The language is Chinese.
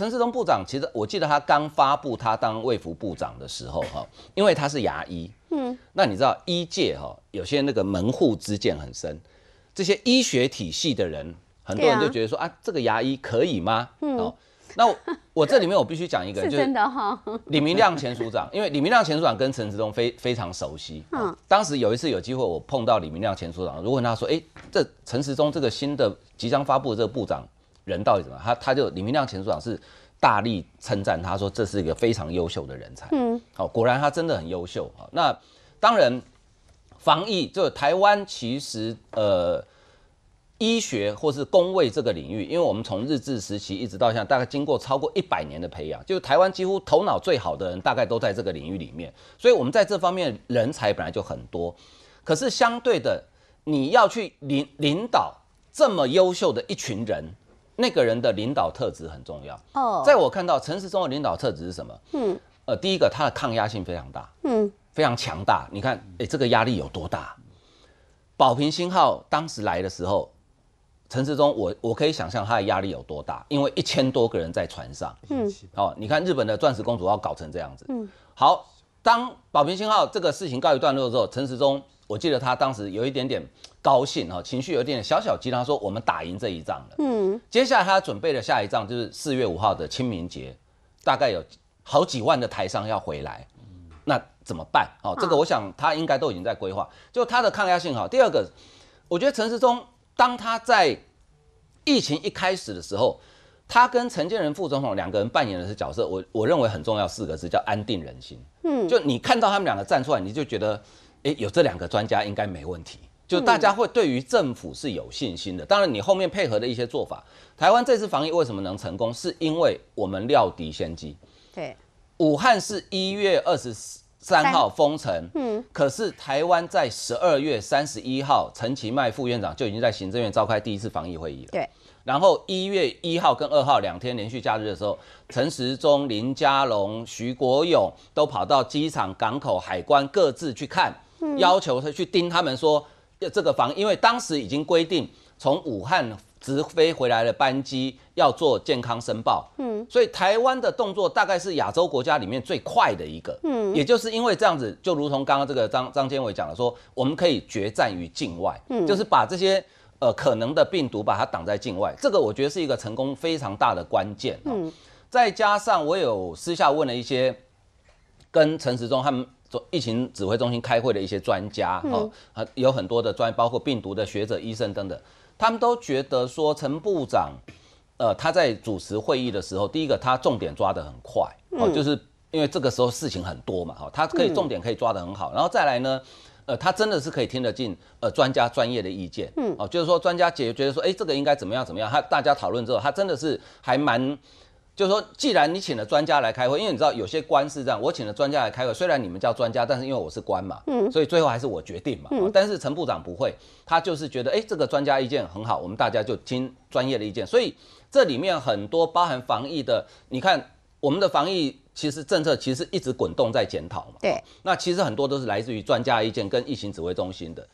陈世忠部长，其实我记得他刚发布他当卫福部长的时候，哈，因为他是牙医，嗯，那你知道医界哈，有些那个门户之见很深，这些医学体系的人，很多人就觉得说啊，这个牙医可以吗？哦，那我这里面我必须讲一个，是真的哈。李明亮前署长，因为李明亮前署长跟陈世忠非非常熟悉，嗯，当时有一次有机会我碰到李明亮前署长，如果他说，哎，这陈世忠这个新的即将发布的这个部长。人到底怎么？他他就李明亮前署长是大力称赞，他说这是一个非常优秀的人才。嗯，好，果然他真的很优秀。哈，那当然，防疫就台湾其实呃，医学或是工卫这个领域，因为我们从日治时期一直到在，大概经过超过一百年的培养，就是台湾几乎头脑最好的人，大概都在这个领域里面。所以，我们在这方面人才本来就很多。可是相对的，你要去领领导这么优秀的一群人。那个人的领导特质很重要哦。在我看到陈时中领导特质是什么？嗯，呃，第一个他的抗压性非常大，嗯，非常强大。你看，哎，这个压力有多大？宝瓶星号当时来的时候，陈时中，我我可以想象他的压力有多大，因为一千多个人在船上，嗯，好，你看日本的钻石公主要搞成这样子，嗯，好。当宝瓶星号这个事情告一段落之后，陈时中，我记得他当时有一点点。高兴哈，情绪有点小小激动，说我们打赢这一仗了。嗯，接下来他准备的下一仗就是四月五号的清明节，大概有好几万的台商要回来，那怎么办？哦，这个我想他应该都已经在规划。就他的抗压性哈。第二个，我觉得陈时中当他在疫情一开始的时候，他跟陈建仁副总统两个人扮演的是角色，我我认为很重要四个字叫安定人心。嗯，就你看到他们两个站出来，你就觉得哎，有这两个专家应该没问题。就大家会对于政府是有信心的，当然你后面配合的一些做法，台湾这次防疫为什么能成功？是因为我们料敌先机。对，武汉是一月二十三号封城，嗯，可是台湾在十二月三十一号，陈其迈副院长就已经在行政院召开第一次防疫会议了。对，然后一月一号跟二号两天连续假日的时候，陈时中、林佳龙、徐国勇都跑到机场、港口、海关各自去看，要求他去盯他们说。这这个房，因为当时已经规定，从武汉直飞回来的班机要做健康申报，嗯，所以台湾的动作大概是亚洲国家里面最快的一个，嗯，也就是因为这样子，就如同刚刚这个张张建伟讲的说我们可以决战于境外，嗯，就是把这些呃可能的病毒把它挡在境外，这个我觉得是一个成功非常大的关键，嗯，再加上我有私下问了一些跟陈时中他们。做疫情指挥中心开会的一些专家，哦，有很多的专业，包括病毒的学者、医生等等，他们都觉得说，陈部长，呃，他在主持会议的时候，第一个他重点抓得很快，哦，就是因为这个时候事情很多嘛，哈，他可以重点可以抓得很好，然后再来呢，呃，他真的是可以听得进，呃，专家专业的意见，嗯，哦，就是说专家解决说，哎，这个应该怎么样怎么样，他大家讨论之后，他真的是还蛮。就是说，既然你请了专家来开会，因为你知道有些官是这样，我请了专家来开会，虽然你们叫专家，但是因为我是官嘛，所以最后还是我决定嘛。但是陈部长不会，他就是觉得，哎，这个专家意见很好，我们大家就听专业的意见。所以这里面很多包含防疫的，你看我们的防疫其实政策其实一直滚动在检讨嘛。对，那其实很多都是来自于专家意见跟疫情指挥中心的。